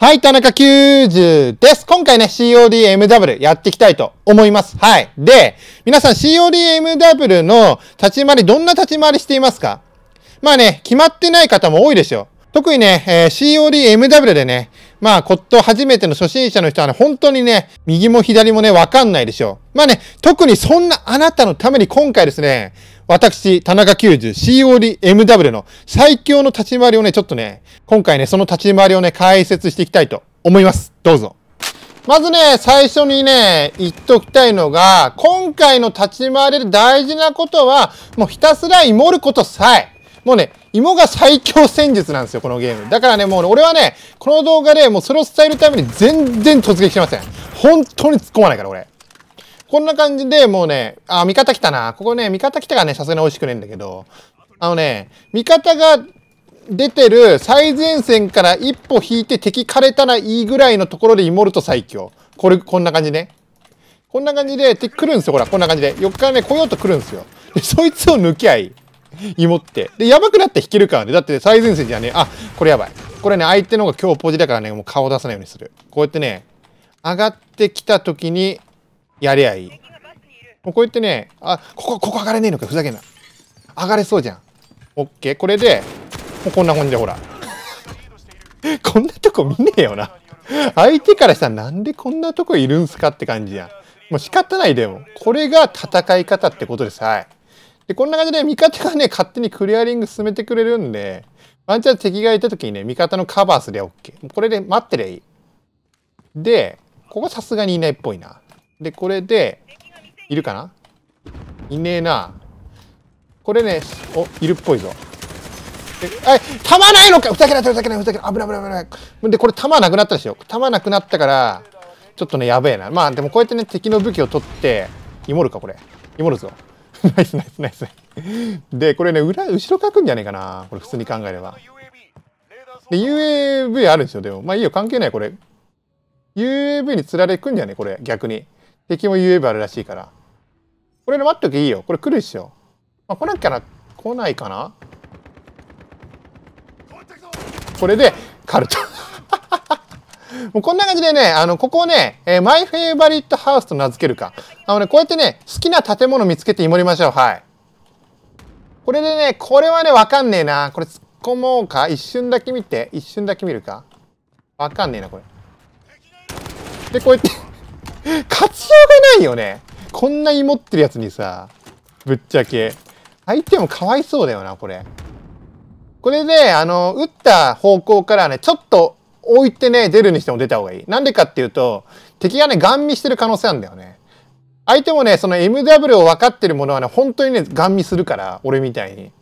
はい、田中90です。今回ね、CODMW やっていきたいと思います。はい。で、皆さん CODMW の立ち回り、どんな立ち回りしていますかまあね、決まってない方も多いでしょう。特にね、えー、CODMW でね、まあ、骨董初めての初心者の人はね、本当にね、右も左もね、わかんないでしょう。まあね、特にそんなあなたのために今回ですね、私、田中90、CODMW の最強の立ち回りをね、ちょっとね、今回ね、その立ち回りをね、解説していきたいと思います。どうぞ。まずね、最初にね、言っときたいのが、今回の立ち回りで大事なことは、もうひたすら芋ることさえ。もうね、芋が最強戦術なんですよ、このゲーム。だからね、もう、俺はね、この動画でもうそれを伝えるために全然突撃してません。本当に突っ込まないから、俺。こんな感じで、もうね、あ、味方来たな。ここね、味方来たがね、さすがに美味しくねえんだけど、あのね、味方が出てる最前線から一歩引いて敵枯れたらいいぐらいのところでイモルト最強。これ、こんな感じね。こんな感じで、敵来るんですよ、ほら、こんな感じで。横からね、来ようと来るんですよ。で、そいつを抜き合いい。芋って。で、やばくなって引けるからね。だって最前線じゃね、あ、これやばい。これね、相手の方が強ポジだからね、もう顔出さないようにする。こうやってね、上がってきた時に、やりゃいい。もうこうやってね、あ、ここ、ここ上がれねえのか、ふざけんな。上がれそうじゃん。オッケー、これで、もうこんなもんじゃ、ほら。こんなとこ見ねえよな。相手からしたらなんでこんなとこいるんすかって感じじゃん。もう仕方ないでも。これが戦い方ってことです。はい。で、こんな感じで味方がね、勝手にクリアリング進めてくれるんで、ワンチャン敵がいた時にね、味方のカバーすりゃ OK。これで待ってりゃいい。で、ここさすがにいないっぽいな。で、これで、いるかないねえな。これね、お、いるっぽいぞ。え、弾ないのかふざけない、ふざけない、ふざけない。危ない、危ない、危ない。で、これ弾なくなったでしょ。弾なくなったから、ちょっとね、やべえな。まあ、でもこうやってね、敵の武器を取って、イモるか、これ。イモるぞ。ナイスナイスナイス。で、これね、裏、後ろ書くんじゃねえかな。これ、普通に考えれば。で、UAV あるんですよ、でも。まあいいよ、関係ない、これ。UAV に釣られくんじゃねこれ、逆に。敵も UAV あるらしいから。これで待っとけいいよ。これ来るっしょ。まあ、来なきゃな、来ないかなこれで、カルト。もうこんな感じでね、あの、ここをね、えー、マイフェイバリットハウスと名付けるか。あのね、こうやってね、好きな建物見つけてもりましょう。はい。これでね、これはね、わかんねえな。これ突っ込もうか一瞬だけ見て。一瞬だけ見るかわかんねえな、これ。で、こうやって勝ちようがないよね。こんなに持ってるやつにさ、ぶっちゃけ。相手もかわいそうだよな、これ。これで、あの、打った方向からね、ちょっと置いてね、出るにしても出た方がいい。なんでかっていうと、敵がね、ガン見してる可能性あるんだよね。相手もね、その MW を分かってるものはね、本当にね、ガン見するから、俺みたいに。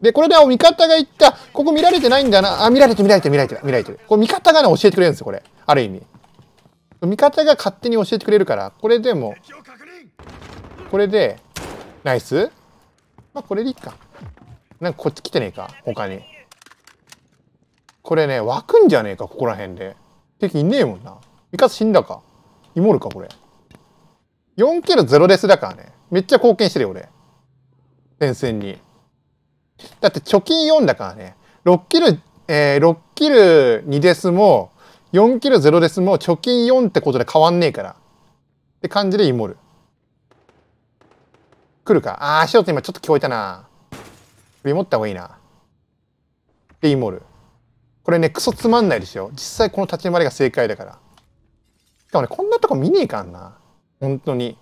で、これで味方が言った、ここ見られてないんだな、あ、見られて見られて見られて見られてる。これ味方がね、教えてくれるんですよ、これ。ある意味。味方が勝手に教えてくれるから、これでも、これで、ナイスまあ、これでいいか。なんかこっち来てねえか、他に。これね、湧くんじゃねえか、ここら辺で。敵いねえもんな。味方死んだか。イモるか、これ。4キロゼロレスだからね。めっちゃ貢献してるよ、俺。前線に。だって貯金4だからね。6キル、えー、6キル2ですも、4キロゼロすスも貯金4ってことで変わんねえから。って感じでイモる。来るか。ああシロト今ちょっと聞こえたな。振持った方がいいな。で、イモる。これね、クソつまんないですよ。実際この立ち回りが正解だから。しかもね、こんなとこ見ねえかんな。本当に。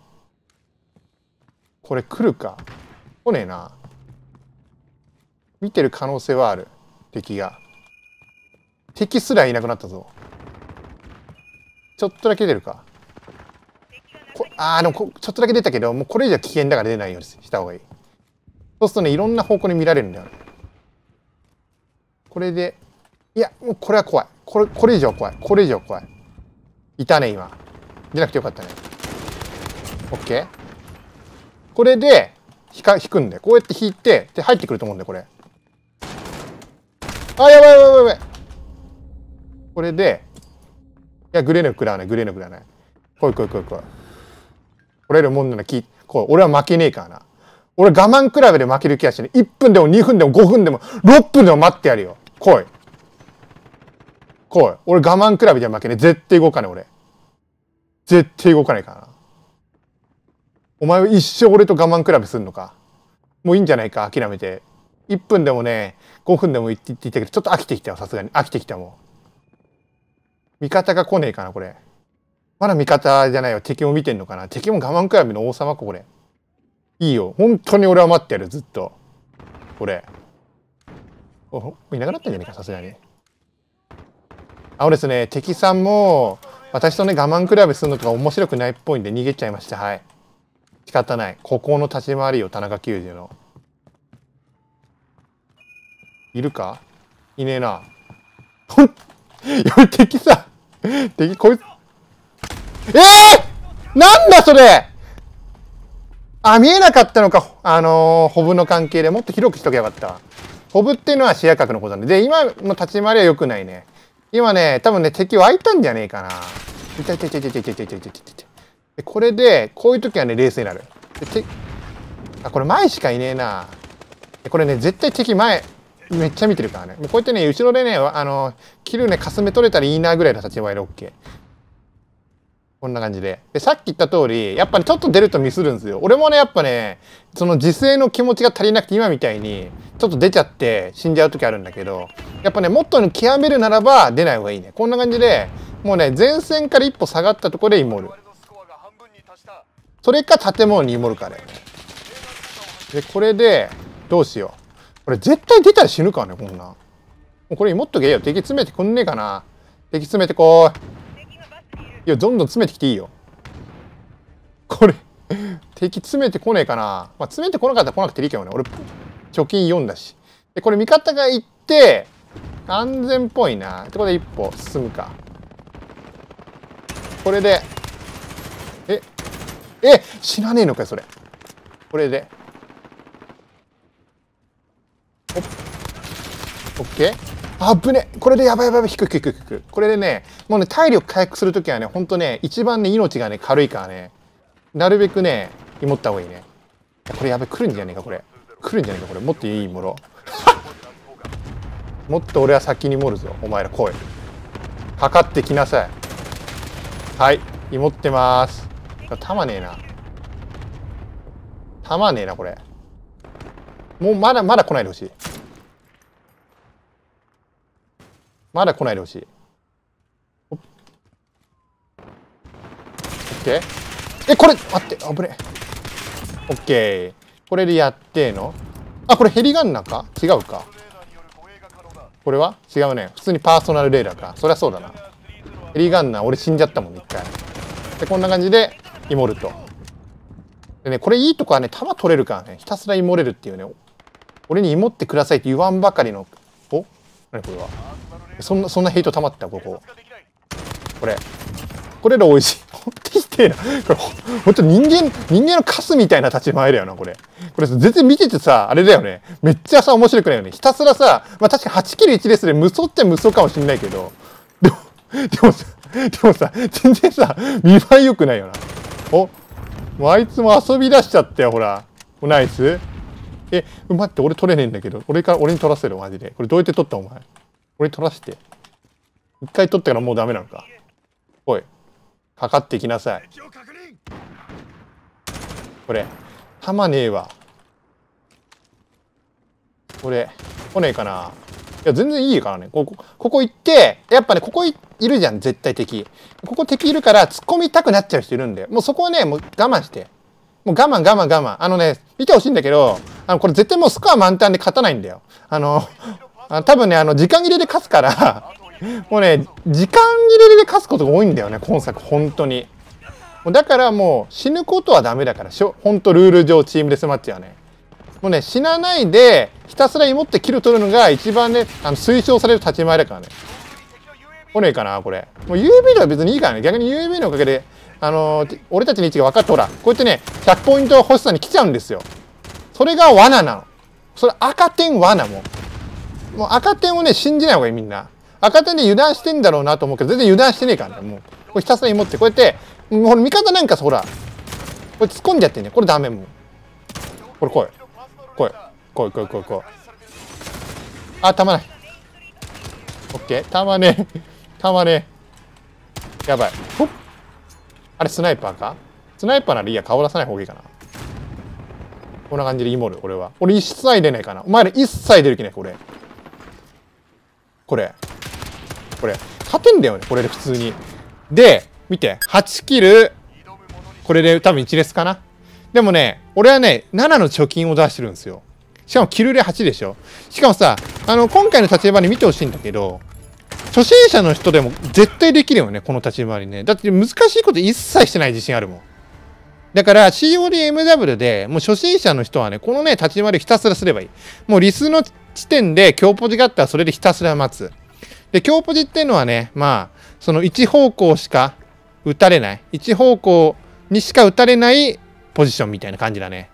これ来るか。来ねえな。見てる可能性はある。敵が。敵すらいなくなったぞ。ちょっとだけ出るかこああでもこちょっとだけ出たけどもうこれ以上危険だから出ないようにした方がいいそうするとねいろんな方向に見られるんだよねこれでいやもうこれは怖いこれこれ以上怖いこれ以上怖いいたね今出なくてよかったね OK これで引か引くんでこうやって引いてで入ってくると思うんで、これあやばいやばいやばいこれでいや、グレーの食らわない、グレーの食らわない。来い来い来い来い。来れるもんならき、来い。俺は負けねえからな。俺我慢比べで負ける気がしない。1分でも2分でも5分でも6分でも待ってやるよ。来い。来い。俺我慢比べじゃ負けねえ。絶対動かねえ、俺。絶対動かねえからな。お前は一生俺と我慢比べすんのか。もういいんじゃないか、諦めて。1分でもね、5分でも言って言ってたけど、ちょっと飽きてきたよ、さすがに。飽きてきたもん。味方が来ねえかな、これ。まだ味方じゃないよ。敵も見てんのかな。敵も我慢比べの王様か、これ。いいよ。本当に俺は待ってやる、ずっと。これ。お、いなくなったんじゃねえか、さすがに。あ、俺ですね、敵さんも、私とね、我慢比べするのとか面白くないっぽいんで逃げちゃいました。はい。仕方ない。ここの立ち回りよ、田中球児の。いるかいねえな。ほん、よ、敵さん 敵、こいつ。ええー、なんだそれあ、見えなかったのか。あのー、ホブの関係でもっと広くしとけばよかった。ホブっていうのは視野角のことなんで。で、今の立ち回りは良くないね。今ね、多分ね、敵湧いたんじゃねえかな。いいたいたいたいたいたいたいたこれで、こういう時はね、冷静になる。で、て、あ、これ前しかいねえな。これね、絶対敵前、めっちゃ見てるからね。もうこうやってね、後ろでね、あの、切るね、かすめ取れたらいいなぐらいの立ち回りッ OK。こんな感じで。で、さっき言った通り、やっぱり、ね、ちょっと出るとミスるんですよ。俺もね、やっぱね、その自制の気持ちが足りなくて、今みたいに、ちょっと出ちゃって死んじゃう時あるんだけど、やっぱね、もっと極めるならば出ない方がいいね。こんな感じで、もうね、前線から一歩下がったところでイモる。それか建物にイモるかね。で、これで、どうしよう。これ絶対出たら死ぬからね、こんな。もうこれ持っとけよ。敵詰めてくんねえかな。敵詰めてこういや、どんどん詰めてきていいよ。これ敵詰めてこねえかな。まあ、詰めてこなかったら来なくていいけどね。俺、貯金4だし。で、これ味方が行って、安全っぽいな。ってことで一歩進むか。これで、え、え、死なねえのかよ、それ。これで。オッケーあぶねこれでやばいやばい、低く低く低く。これでね、もうね、体力回復するときはね、ほんとね、一番ね、命がね、軽いからね、なるべくね、持った方がいいね。これやばい、来るんじゃねえか、これ。来るんじゃねえか、これ。もっといいもろ。もっと俺は先に盛るぞ。お前ら来い。かかってきなさい。はい。持ってます。たまねえな。たまねえな、これ。もうまだまだ来ないでほしいまだ来ないでほしいオッケーえこれ待って危ねオッケーこれでやってのあこれヘリガンなんか違うかこれは違うね普通にパーソナルレーダーかそりゃそうだなヘリガンナ俺死んじゃったもん一回でこんな感じでイモルとでねこれいいとこはね弾取れるからねひたすらイモれるっていうね俺に芋ってくださいって言わんばかりのお何これはそんなそんなヘイト溜まったこここれこれら美味しいほんとひてえなこれほんと人間人間のカスみたいな立ち回りだよなこれこれ全然見ててさあれだよねめっちゃさ面白くないよねひたすらさまあ確か8キル1レースで無双ってゃ無双かもしんないけどでもでもさでもさ全然さ見栄え良くないよなおもうあいつも遊び出しちゃったよほらナイスえ、待って、俺取れねえんだけど。俺から、俺に取らせろ、マジで。これどうやって取ったお前。俺取らせて。一回取ったからもうダメなのか。おい。かかってきなさい。これ。まねえわ。これ、来ねえかな。いや、全然いいからね。ここ、ここ行って、やっぱね、ここいるじゃん、絶対敵。ここ敵いるから、突っ込みたくなっちゃう人いるんで、もうそこはね、もう我慢して。もう我慢我慢我慢。あのね、見てほしいんだけど、あの、これ絶対もうスコア満タンで勝たないんだよ。あの、あ多分ね、あの、時間切れで勝つから もうね、時間切れで勝つことが多いんだよね、今作、本当に。だからもう死ぬことはダメだから、しょ本当ルール上チームでスマッチはね。もうね、死なないで、ひたすらに持ってキル取るのが一番ね、あの推奨される立ち回りだからね。来ねえかな、これ。もう UB では別にいいからね。逆に UB のおかげであのー、俺たちの位置が分かってほら、こうやってね、100ポイント欲しさに来ちゃうんですよ。それが罠なの。それ赤点罠ももう赤点をね、信じない方がいいみんな。赤点で油断してんだろうなと思うけど、全然油断してねえからね、もう。これひたすらに持って、こうやって、ほら、味方なんかほら、これ突っ込んじゃってね、これダメもう。これ来い。来い。来い来い来い来い。あ、たまない。オッケー。たまねえ。たまねえ。やばい。ほっ。あれスナイパーかスナイパーならいいや顔出さない方がいいかなこんな感じでイモる俺は俺一切出ないかなお前ら一切出る気ないこれこれこれ勝てんだよねこれで普通にで見て8キルこれで多分1列かなでもね俺はね7の貯金を出してるんですよしかもキルで8でしょしかもさあの今回の立場に見てほしいんだけど初心者の人でも絶対できるよね、この立ち回りね。だって難しいこと一切してない自信あるもん。だから CODMW でもう初心者の人はね、このね、立ち回りひたすらすればいい。もう理数の地点で強ポジがあったらそれでひたすら待つ。で、強ポジっていうのはね、まあ、その一方向しか打たれない。一方向にしか打たれないポジションみたいな感じだね。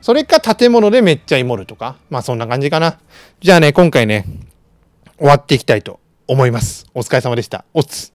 それか建物でめっちゃイモるとか。まあそんな感じかな。じゃあね、今回ね、終わっていきたいと思います。お疲れ様でした。おつ。